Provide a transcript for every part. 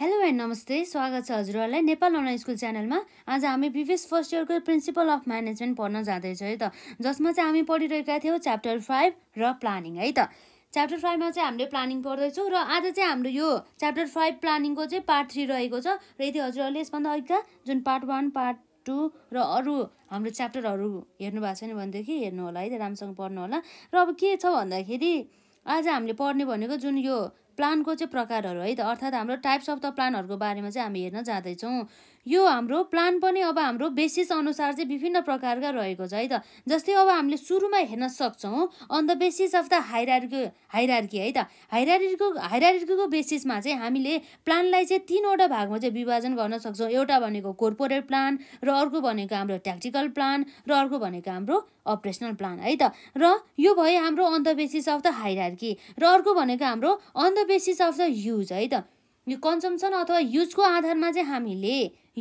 hello and नमस्ते स्वागत छ हजुरहरूलाई नेपाल अनलाइन स्कुल च्यानलमा आज हामी प्रिभियस फर्स्ट इयरको प्रिन्सिपल अफ म्यानेजमेन्ट पढ्न जाँदैछ है त जसमा चाहिँ हामी पढिरहेका थियौँ च्याप्टर फाइभ र प्लानिङ है त च्याप्टर फाइभमा चाहिँ हामीले प्लानिङ पढ्दैछौँ र आज चाहिँ हाम्रो यो च्याप्टर फाइभ प्लानिङको चाहिँ पार्ट थ्री रहेको छ र यदि हजुरहरूले यसभन्दा अघिका जुन पार्ट वान पार्ट टू र अरू हाम्रो च्याप्टरहरू हेर्नु भएको छैन भनेदेखि हेर्नु होला है त राम्रोसँग पढ्नु होला र अब के छ भन्दाखेरि आज हामीले पढ्ने भनेको जुन यो प्लानको चाहिँ प्रकारहरू है त अर्थात् हाम्रो टाइप्स अफ द प्लानहरूको बारेमा चाहिँ हामी हेर्न जाँदैछौँ यो हाम्रो प्लान पनि अब हाम्रो बेसिस अनुसार चाहिँ विभिन्न प्रकारका रहेको छ है त जस्तै अब हामीले सुरुमा हेर्न सक्छौँ on the basis of the hierarchy hierarchy है त हाइरार्कीको हाइरार्कीको बेसिसमा चाहिँ हामीले प्लानलाई चाहिँ तिनवटा भागमा चाहिँ विभाजन गर्न सक्छौँ एउटा भनेको कोर्पोरेट प्लान र अर्को भनेको हाम्रो ट्याक्टिकल प्लान र अर्को भनेको हाम्रो अपरेसनल प्लान है त र यो भयो हाम्रो on the basis of the hierarchy र अर्को भनेको हाम्रो on the basis of the use है त यो कन्जम्सन अथवा युजको आधारमा चाहिँ हामीले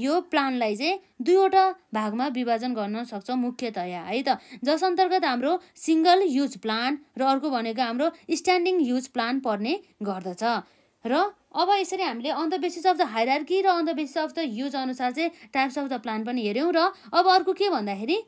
यो प्लानलाई चाहिँ दुईवटा भागमा विभाजन गर्न सक्छौँ मुख्यतया है त जस अन्तर्गत हाम्रो सिङ्गल युज प्लान र अर्को भनेको हाम्रो स्ट्यान्डिङ युज प्लान पर्ने गर्दछ र अब यसरी हामीले on the basis of the hierarchy र on the basis of the use अनुसार चाहिँ टाइप्स अफ द प्लान पनि हेऱ्यौँ र अब अर्को के भन्दाखेरि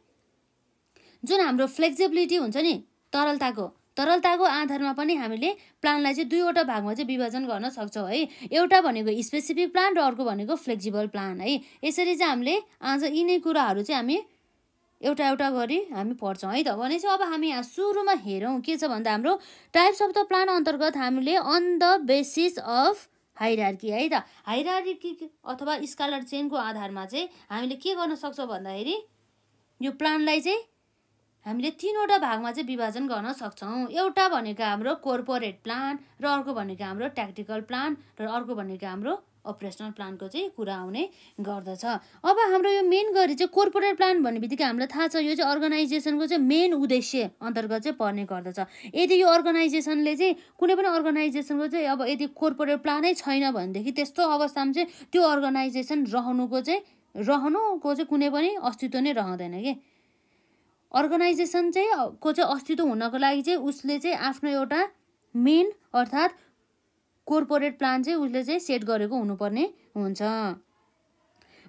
जुन हाम्रो फ्लेक्सिबिलिटी हुन्छ नि तरलताको तरलताको आधारमा पनि हामीले प्लानलाई चाहिँ दुईवटा भागमा चाहिँ विभाजन गर्न सक्छौँ है एउटा भनेको स्पेसिफिक प्लान र अर्को भनेको फ्लेक्सिबल प्लान है यसरी चाहिँ हामीले आज यिनै कुराहरू चाहिँ हामी एउटा एउटा गरी हामी पढ्छौँ है त भनेपछि अब हामी यहाँ सुरुमा हेरौँ के छ भन्दा हाम्रो टाइप्स अफ द प्लान अन्तर्गत हामीले on the basis of hierarchy है त हाइरार्की अथवा स्कालर चेनको आधारमा चाहिँ हामीले के गर्न सक्छौँ भन्दाखेरि यो प्लानलाई चाहिँ हामीले तिनवटा भागमा चाहिँ विभाजन गर्न सक्छौँ एउटा भनेको हाम्रो कोर्पोरेट प्लान र अर्को भनेको हाम्रो ट्याक्टिकल प्लान र अर्को भनेको हाम्रो अपरेसनल प्लानको चाहिँ कुरा आउने गर्दछ अब हाम्रो यो मेन गरी चाहिँ कोर्पोरेट प्लान भन्ने बित्तिकै हामीलाई थाहा छ यो चाहिँ अर्गनाइजेसनको चाहिँ मेन उद्देश्य अन्तर्गत चाहिँ पर्ने गर्दछ यदि यो अर्गनाइजेसनले चाहिँ कुनै पनि अर्गनाइजेसनको चाहिँ अब यदि कोर्पोरेट प्लानै छैन भनेदेखि त्यस्तो अवस्थामा चाहिँ त्यो अर्गनाइजेसन रहनुको चाहिँ रहनुको चाहिँ कुनै पनि अस्तित्व नै रहँदैन कि अर्गनाइजेसन चाहिँ को चाहिँ अस्तित्व हुनको लागि चाहिँ उसले चाहिँ आफ्नो एउटा मेन अर्थात् कोर्पोरेट प्लान चाहिँ उसले चाहिँ सेट गरेको हुनुपर्ने हुन्छ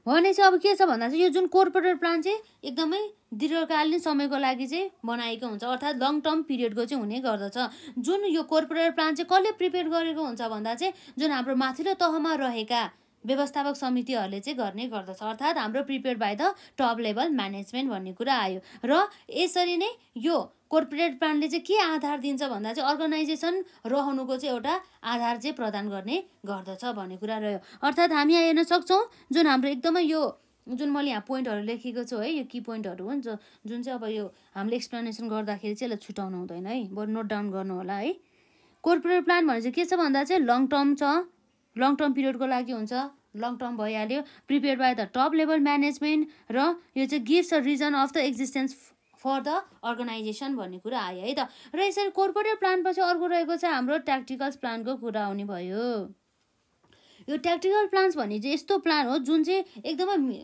भने चाहिँ अब के छ भन्दा चाहिँ यो जुन कोर्पोरेट प्लान चाहिँ एकदमै दीर्घकालीन समयको लागि चाहिँ बनाएको हुन्छ अर्थात् लङ टर्म पिरियडको चाहिँ हुने गर्दछ जुन यो कोर्पोरेट प्लान चाहिँ कसले प्रिपेयर गरेको हुन्छ भन्दा चाहिँ जुन हाम्रो माथिल्लो तहमा रहेका व्यवस्थापक समितिहरूले चाहिँ गर्ने गर्दछ अर्थात् हाम्रो prepare by the top level management भन्ने कुरा आयो र यसरी नै यो कर्पोरेट प्लानले चाहिँ के आधार दिन्छ भन्दा चाहिँ अर्गनाइजेसन रहनुको चाहिँ एउटा आधार चाहिँ प्रदान गर्ने गर्दछ भन्ने कुरा रह्यो अर्थात् हामी यहाँ हेर्न सक्छौँ जुन हाम्रो एकदमै यो जुन मैले यहाँ पोइन्टहरू लेखेको छु है यो कि पोइन्टहरू हुन् जो जुन चाहिँ अब यो हामीले एक्सप्लेनेसन गर्दाखेरि चाहिँ यसलाई छुट्याउनु हुँदैन है बरु नोट डाउन गर्नु होला है कर्पोरेट प्लान भने चाहिँ के छ भन्दा चाहिँ लङ टर्म छ लङ टर्म पिरियडको लागि हुन्छ लङ टर्म भइहाल्यो prepare by the top level management र यो चाहिँ gives a reason of the existence for the organization भन्ने कुरा आयो है त र यसरी कर्पोरेट प्लान पछि अर्को रहेको छ हाम्रो ट्याक्टिकल्स प्लानको कुरा आउने भयो यो ट्याक्टिकल प्लान्स भन्ने चाहिँ यस्तो प्लान हो जुन चाहिँ एकदमै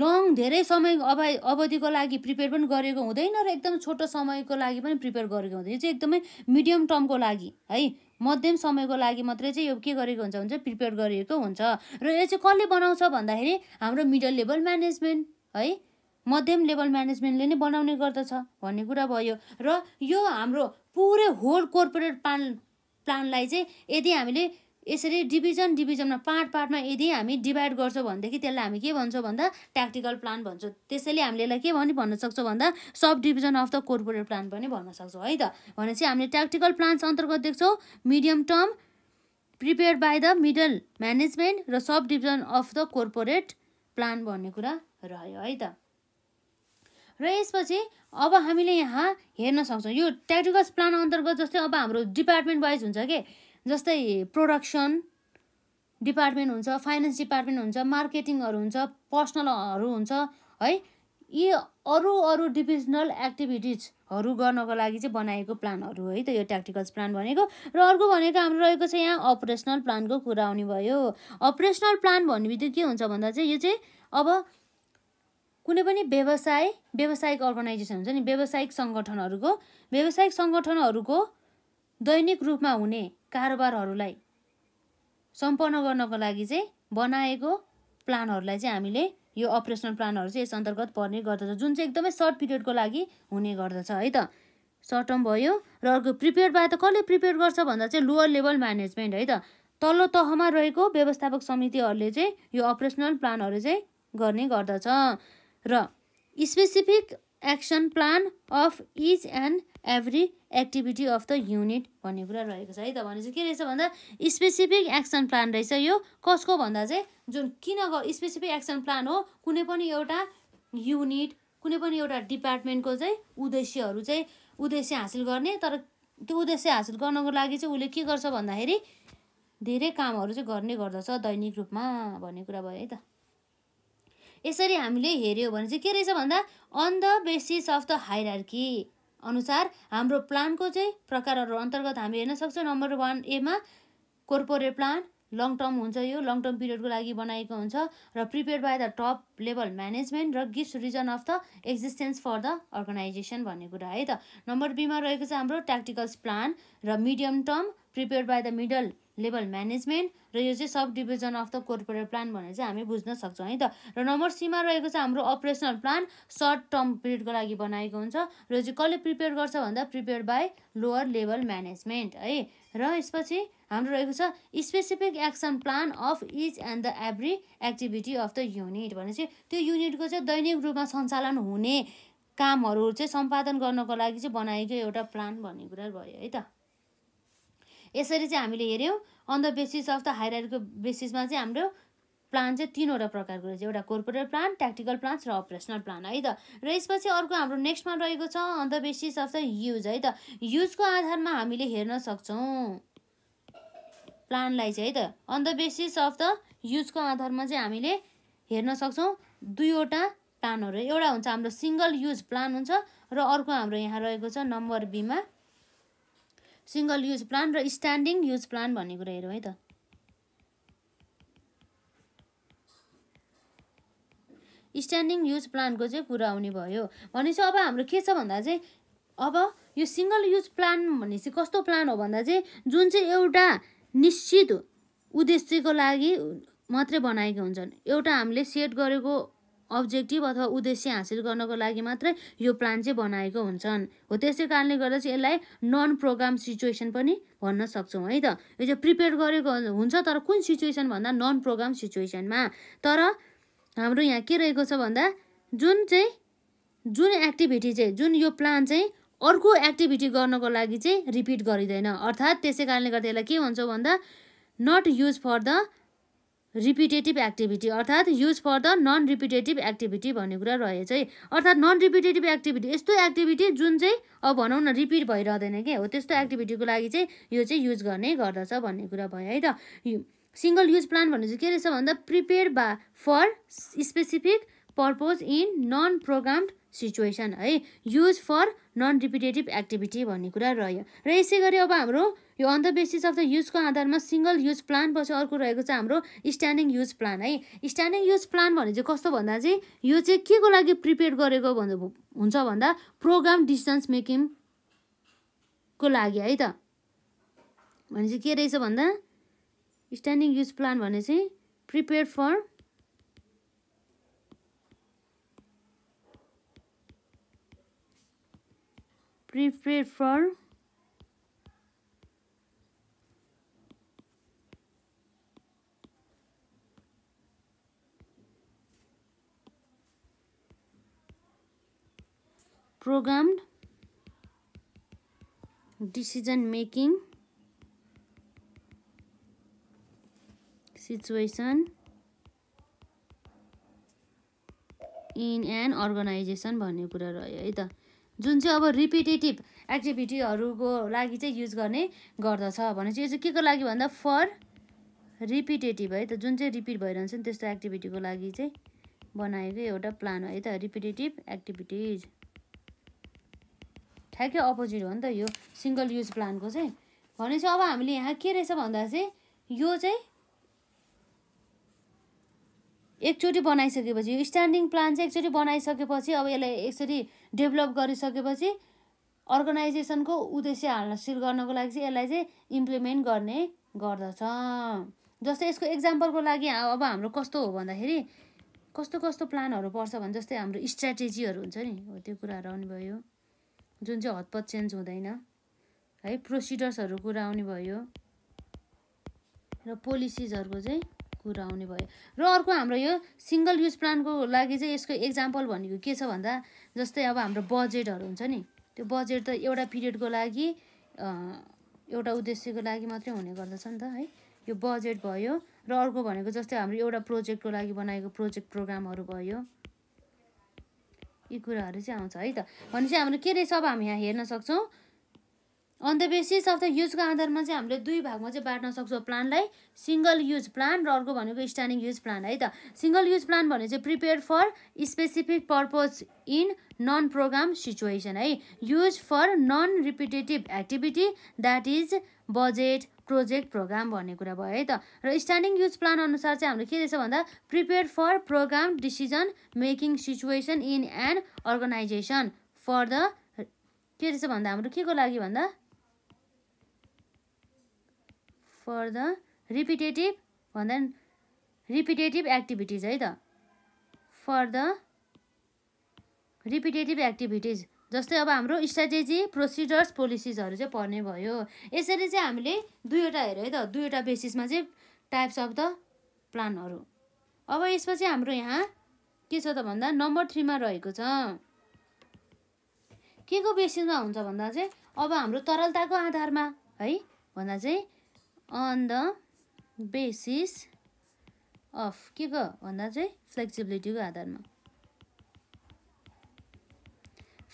लङ धेरै समय अवधि अवधिको लागि प्रिपेयर पनि गरेको हुँदैन र एकदम छोटो समयको लागि पनि प्रिपेयर गरेको हुँदैन यो चाहिँ एकदमै मिडियम टर्मको लागि है मध्यम समयको लागि मात्रै चाहिँ यो के गरेको हुन्छ भने चाहिँ प्रिपेयर गरिएको हुन्छ र यो चाहिँ कसले बनाउँछ भन्दाखेरि हाम्रो मिडल लेभल म्यानेजमेन्ट है मध्यम लेभल म्यानेजमेन्टले नै बनाउने गर्दछ भन्ने कुरा भयो र यो हाम्रो पुरै होल कर्पोरेट प्लान प्लानलाई चाहिँ यदि हामीले यसरी डिभिजन डिभिजनमा पार्ट पार्टमा यदि हामी डिभाइड गर्छौँ भनेदेखि त्यसलाई हामी के भन्छौँ भन्दा ट्याक्टिकल प्लान भन्छौँ त्यसैले हामीले यसलाई के भनी भन्न सक्छौँ भन्दा sub division of the corporate plan पनि भन्न सक्छौँ है त भनेपछि हामीले ट्याक्टिकल प्लान्स अन्तर्गत देख्छौँ medium term prepare by the middle management र sub division of the corporate plan भन्ने कुरा रह्यो है त र यसपछि अब हामीले यहाँ हेर्न सक्छौँ यो ट्याक्टिकल प्लान अन्तर्गत जस्तै अब हाम्रो डिपार्टमेन्ट वाइज हुन्छ के जस्तै प्रोडक्सन डिपार्टमेन्ट हुन्छ फाइनेन्स डिपार्टमेन्ट हुन्छ मार्केटिङहरू हुन्छ पर्सनलहरू हुन्छ है यी अरू अरू डिभिजनल एक्टिभिटिजहरू गर्नको लागि चाहिँ बनाएको प्लानहरू है त यो ट्याक्टिकल्स प्लान भनेको र अर्को भनेको हाम्रो रहेको छ यहाँ अपरेसनल प्लानको कुरा आउने भयो अपरेसनल प्लान भन्ने बित्तिकै के हुन्छ भन्दा चाहिँ यो चाहिँ अब कुनै पनि व्यवसाय व्यावसायिक अर्गनाइजेसन हुन्छ नि व्यावसायिक सङ्गठनहरूको व्यावसायिक सङ्गठनहरूको दैनिक रूपमा हुने कारोबारहरूलाई सम्पन्न गर्नको लागि चाहिँ बनाएको प्लानहरूलाई चाहिँ हामीले यो अपरेसनल प्लानहरू चाहिँ यस अन्तर्गत पर्ने गर्दछ जुन चाहिँ एकदमै सर्ट पिरियडको लागि हुने गर्दछ है त सर्ट टर्म भयो र अर्को प्रिपेयर भए त कसले प्रिपेयर गर्छ भन्दा चाहिँ लोवर लेभल म्यानेजमेन्ट है त तल्लो तहमा रहेको व्यवस्थापक समितिहरूले चाहिँ यो अपरेसनल प्लानहरू चाहिँ गर्ने गर्दछ र specific action plan of each and every activity of the unit भन्ने कुरा रहेको छ है त भने चाहिँ के रहेछ भन्दा स्पेसिफिक एक्सन प्लान रहेछ यो कसको भन्दा चाहिँ जुन किन स्पेसिफिक एक्सन प्लान हो कुनै पनि एउटा युनिट कुनै पनि एउटा डिपार्टमेन्टको चाहिँ उद्देश्यहरू चाहिँ उद्देश्य हासिल गर्ने तर त्यो उद्देश्य हासिल गर्नको लागि चाहिँ उसले के गर्छ भन्दाखेरि धेरै कामहरू चाहिँ गर्ने गर्दछ दैनिक रूपमा भन्ने कुरा भयो है त यसरी हामीले हेऱ्यौँ भने चाहिँ के रहेछ भन्दा on the basis of the hierarchy अनुसार हाम्रो प्लानको चाहिँ प्रकारहरू अन्तर्गत हामी हेर्न सक्छौँ नम्बर वान एमा कोर्पोरेट प्लान लङ टर्म हुन्छ यो लङ टर्म पिरियडको लागि बनाएको हुन्छ र prepare by the top level management र gift reason of the existence for the organization भन्ने कुरा है त नम्बर बीमा रहेको छ हाम्रो ट्याक्टिकल्स प्लान र medium term prepare by the middle level management र यो चाहिँ sub division of the corporate plan भनेर चाहिँ हामी बुझ्न सक्छौँ है त र नम्बर सीमा रहेको छ हाम्रो अपरेसनल प्लान सर्ट टर्म पिरियडको लागि बनाएको हुन्छ र यो चाहिँ कसले प्रिपेयर गर्छ भन्दा prepare by lower level management है र यसपछि हाम्रो रहेको छ specific action plan of each and the every activity of the unit भनेपछि त्यो युनिटको चाहिँ दैनिक रूपमा सञ्चालन हुने कामहरू चाहिँ सम्पादन गर्नको लागि चाहिँ बनाएको एउटा प्लान भन्ने कुरा भयो है त यसरी चाहिँ हामीले हेऱ्यौँ on the basis of the हाइरको बेसिसमा चाहिँ हाम्रो प्लान चाहिँ तिनवटा प्रकारको रहेछ एउटा कर्पोरेट प्लान ट्याक्टिकल प्लान र अपरेसनल प्लान है त र यसपछि अर्को हाम्रो नेक्स्टमा रहेको छ on the basis of the use है त युजको आधारमा हामीले हेर्न सक्छौँ प्लानलाई चाहिँ है त on the basis of the युजको आधारमा चाहिँ हामीले हेर्न सक्छौँ दुईवटा प्लानहरू एउटा हुन्छ हाम्रो सिङ्गल युज प्लान हुन्छ र अर्को हाम्रो यहाँ रहेको छ नम्बर बीमा सिङ्गल युज प्लान र स्ट्यान्डिङ युज प्लान भन्ने कुरा हेरौँ है त स्ट्यान्डिङ युज प्लानको चाहिँ कुरा आउने भयो भनेपछि अब हाम्रो के छ भन्दा चाहिँ अब यो सिङ्गल युज प्लान भनेपछि चाहिँ कस्तो प्लान हो भन्दा चाहिँ जुन चाहिँ एउटा निश्चित उद्देश्यको लागि मात्रै बनाएको हुन्छन् एउटा हामीले सेट गरेको अब्जेक्टिभ अथवा उद्देश्य हासिल गर्नको लागि मात्रै यो प्लान चाहिँ बनाएको हुन्छन् हो त्यसै कारणले गर्दा चाहिँ यसलाई नन प्रोग्राम सिचुएसन पनि भन्न सक्छौँ है त यो चाहिँ प्रिपेयर गरेको हुन्छ तर कुन सिचुएसन भन्दा नन प्रोग्राम सिचुएसनमा तर हाम्रो यहाँ के रहेको छ भन्दा जुन चाहिँ जुन एक्टिभिटी चाहिँ जुन यो प्लान चाहिँ अर्को एक्टिभिटी गर्नको लागि चाहिँ रिपिट गरिँदैन अर्थात् त्यसै कारणले गर्दा यसलाई के भन्छौँ भन्दा not use for the repetitive activity अर्थात् use for the non repetitive activity भन्ने कुरा रहेछ है अर्थात् नन रिपिटेटिभ एक्टिभिटी यस्तो एक्टिभिटी जुन चाहिँ अब भनौँ न रिपिट भइरहँदैन क्या हो त्यस्तो एक्टिभिटीको लागि चाहिँ यो चाहिँ युज गर्ने गर्दछ भन्ने कुरा भयो है त सिङ्गल युज प्लान भन्ने चाहिँ के रहेछ भन्दा prepare by for specific purpose in non programmed situation है use for non repetitive activity भन्ने कुरा रह्यो र यसै गरी अब हाम्रो यो on the basis of the युजको आधारमा सिङ्गल युज प्लान पछि अर्को रहेको छ हाम्रो स्ट्यान्डिङ युज प्लान है स्ट्यान्डिङ युज प्लान भने चाहिँ कस्तो भन्दा चाहिँ यो चाहिँ के को लागि प्रिपेयर गरेको भन्नु हुन्छ भन्दा प्रोग्राम डिसिजन्स मेकिङको लागि है त भने चाहिँ के रहेछ भन्दा स्ट्यान्डिङ युज प्लान भने चाहिँ prepare for prepare for programmed decision making situation in an organization भन्ने कुरा रह्यो है त जुन चाहिँ अब रिपिटेटिभ एक्टिभिटीहरूको लागि चाहिँ युज गर्ने गर्दछ भनेपछि यो चाहिँ के को लागि भन्दा फर रिपिटेटिभ है त जुन चाहिँ रिपिट भइरहन्छ नि त्यस्तो एक्टिभिटीको लागि चाहिँ बनाएको एउटा प्लान हो है त रिपिटेटिभ एक्टिभिटिज ठ्याक्कै अपोजिट हो नि त यो सिङ्गल युज प्लानको चाहिँ भनेपछि अब हामीले यहाँ के रहेछ भन्दा चाहिँ यो चाहिँ एकचोटि बनाइसकेपछि यो स्ट्यान्डिङ प्लान चाहिँ एकचोटि बनाइसकेपछि अब यसलाई यसरी डेभलप गरिसकेपछि अर्गनाइजेसनको उद्देश्य हासिल गर्नको लागि चाहिँ यसलाई चाहिँ इम्प्लिमेन्ट गर्ने गर्दछ जस्तै यसको एक्जाम्पलको लागि अब हाम्रो कस्तो हो भन्दाखेरि कस्तो कस्तो प्लानहरू पर्छ भने जस्तै हाम्रो स्ट्राटेजीहरू हुन्छ नि हो त्यो कुराहरू आउने भयो जुन चाहिँ हतपत चेन्ज हुँदैन है प्रोसिडर्सहरू कुरा आउने भयो र पोलिसिजहरूको चाहिँ कुरा आउने भयो र अर्को हाम्रो यो सिङ्गल युज प्लानको लागि चाहिँ यसको एक्जाम्पल भनेको के छ भन्दा जस्तै अब हाम्रो बजेटहरू हुन्छ नि त्यो बजेट त एउटा पिरियडको लागि एउटा उद्देश्यको लागि मात्रै हुने गर्दछ नि त है यो बजेट भयो र अर्को भनेको जस्तै हाम्रो एउटा प्रोजेक्टको लागि बनाएको प्रोजेक्ट प्रोग्रामहरू भयो यी कुराहरू चाहिँ आउँछ है त चाहिँ हाम्रो के रहेछ अब हामी यहाँ हेर्न सक्छौँ on the basis of the युजको आधारमा चाहिँ हामीले दुई भागमा चाहिँ बाँड्न सक्छौँ प्लानलाई सिङ्गल युज प्लान र अर्को भनेको स्ट्यान्डिङ युज प्लान है त सिङ्गल युज प्लान भने चाहिँ prepare for specific purpose in non program situation है use for non repetitive activity that is budget project program भन्ने कुरा भयो है त र स्ट्यान्डिङ युज प्लान अनुसार चाहिँ हाम्रो के रहेछ भन्दा prepare for program decision making situation in and organization for the के रहेछ भन्दा हाम्रो के को लागि भन्दा फर द रिपिटेटिभ भन्दा रिपिटेटिभ एक्टिभिटिज है त फर द रिपिटेटिभ एक्टिभिटिज जस्तै अब हाम्रो स्ट्राटेजी प्रोसिडर्स पोलिसिसहरू चाहिँ पर्ने भयो यसरी चाहिँ हामीले दुईवटा हेऱ्यो है त दुईवटा बेसिसमा चाहिँ टाइप्स अफ द प्लानहरू अब यसपछि हाम्रो यहाँ के छ त भन्दा नम्बर थ्रीमा रहेको छ के को बेसिसमा हुन्छ भन्दा चाहिँ अब हाम्रो तरलताको आधारमा है भन्दा चाहिँ अन द बेसिस अफ के को भन्दा चाहिँ फ्लेक्सिबिलिटीको आधारमा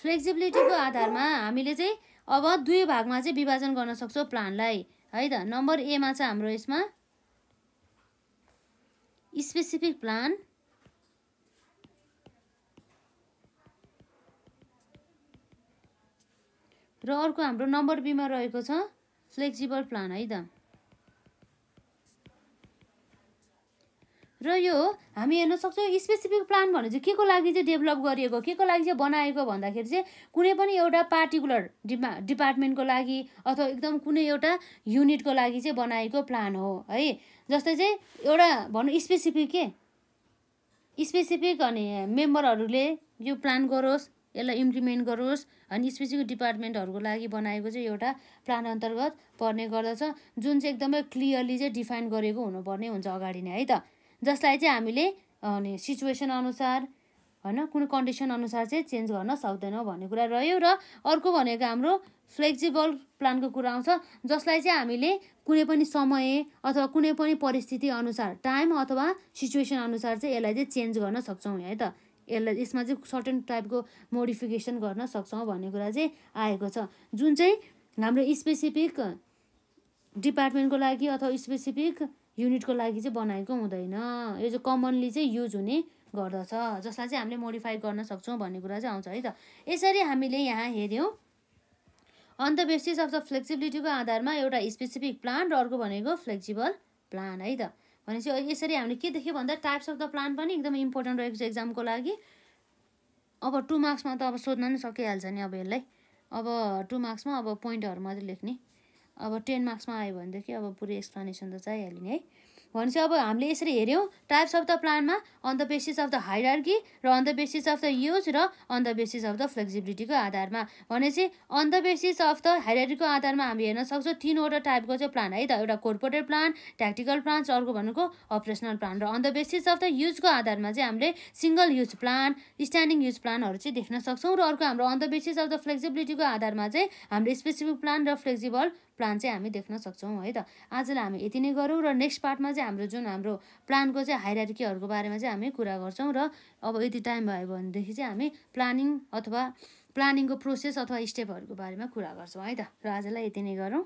फ्लेक्सिबिलिटीको आधारमा हामीले चाहिँ अब दुई भागमा चाहिँ विभाजन गर्न सक्छौँ प्लानलाई है त नम्बर एमा छ हाम्रो यसमा स्पेसिफिक प्लान र अर्को हाम्रो नम्बर बीमा रहेको छ फ्लेक्सिबल प्लान है त र यो हामी हेर्न सक्छौँ स्पेसिफिक प्लान भने चाहिँ के को लागि चाहिँ डेभलप गरिएको के को लागि चाहिँ बनाएको भन्दाखेरि चाहिँ कुनै पनि एउटा पार्टिकुलर डिमा डिपार्टमेन्टको लागि अथवा एकदम कुनै एउटा युनिटको लागि चाहिँ बनाएको प्लान हो है जस्तै चाहिँ एउटा भनौँ स्पेसिफिक के स्पेसिफिक अनि मेम्बरहरूले यो प्लान गरोस् यसलाई इम्प्लिमेन्ट गरोस् अनि स्पेसिफिक डिपार्टमेन्टहरूको लागि बनाएको चाहिँ एउटा प्लान अन्तर्गत पर्ने गर्दछ जुन चाहिँ एकदमै क्लियरली चाहिँ डिफाइन गरेको हुनुपर्ने हुन्छ अगाडि नै है त जसलाई चाहिँ हामीले अनि सिचुएसन अनुसार होइन कुनै कन्डिसन अनुसार चाहिँ चेन्ज गर्न सक्दैनौँ भन्ने कुरा रह्यो र अर्को भनेको हाम्रो फ्लेक्सिबल प्लानको कुरा आउँछ जसलाई चाहिँ हामीले कुनै पनि समय अथवा कुनै पनि परिस्थिति अनुसार टाइम अथवा सिचुएसन अनुसार चाहिँ यसलाई चाहिँ चेन्ज गर्न सक्छौँ है त यसलाई यसमा चाहिँ सर्टेन टाइपको मोडिफिकेसन गर्न सक्छौँ भन्ने कुरा चाहिँ आएको छ जुन चाहिँ हाम्रो स्पेसिफिक डिपार्टमेन्टको लागि अथवा स्पेसिफिक युनिटको लागि चाहिँ बनाएको हुँदैन यो चाहिँ कमनली चाहिँ युज हुने गर्दछ जसलाई चाहिँ हामीले मोडिफाई गर्न सक्छौँ भन्ने कुरा चाहिँ आउँछ है त यसरी हामीले यहाँ हेऱ्यौँ on the basis of the फ्लेक्सिबिलिटीको आधारमा एउटा स्पेसिफिक प्लान र अर्को भनेको फ्लेक्सिबल प्लान है त भनेपछि यसरी हामीले के देख्यो भन्दा टाइप्स अफ द प्लान पनि एकदम इम्पोर्टेन्ट रहेको छ एक्जामको लागि अब टु मार्क्समा त अब सोध्न नै सकिहाल्छ नि अब यसलाई अब टु मार्क्समा अब पोइन्टहरू मात्रै लेख्ने अब टेन मार्क्समा आयो भनेदेखि अब पुरै एक्सप्लानेसन त चाहिहाल्यो नि है भनेपछि अब हामीले यसरी हेऱ्यौँ टाइप्स अफ द प्लानमा on the basis of the हाइडार्की र on the basis of the use र on the basis of the फ्लेक्सिबिलिटीको आधारमा भनेपछि on the basis of the हाइडार्कीको आधारमा हामी हेर्न सक्छौँ तिनवटा टाइपको चाहिँ प्लान है त एउटा कोर्पोरेट प्लान ट्याक्टिकल प्लान र अर्को भनेको अपरेसनल प्लान र on the basis of the युजको आधारमा चाहिँ हामीले single use plan standing use प्लानहरू चाहिँ देख्न सक्छौँ र अर्को हाम्रो on the basis of the फ्लेक्सिबिलिटीको आधारमा चाहिँ हामीले स्पेसिफिक प्लान र फ्लेक्सिबल प्लान चाहिँ हामी देख्न सक्छौँ है त आजलाई हामी यति नै गरौँ र नेक्स्ट पार्टमा चाहिँ हाम्रो जुन हाम्रो प्लानको चाहिँ हाइरार्कीहरूको बारेमा चाहिँ हामी कुरा गर्छौँ र अब यति टाइम भयो भनेदेखि चाहिँ हामी प्लानिङ अथवा प्लानिङको प्रोसेस अथवा स्टेपहरूको बारेमा कुरा गर्छौँ है त र आजलाई यति नै गरौँ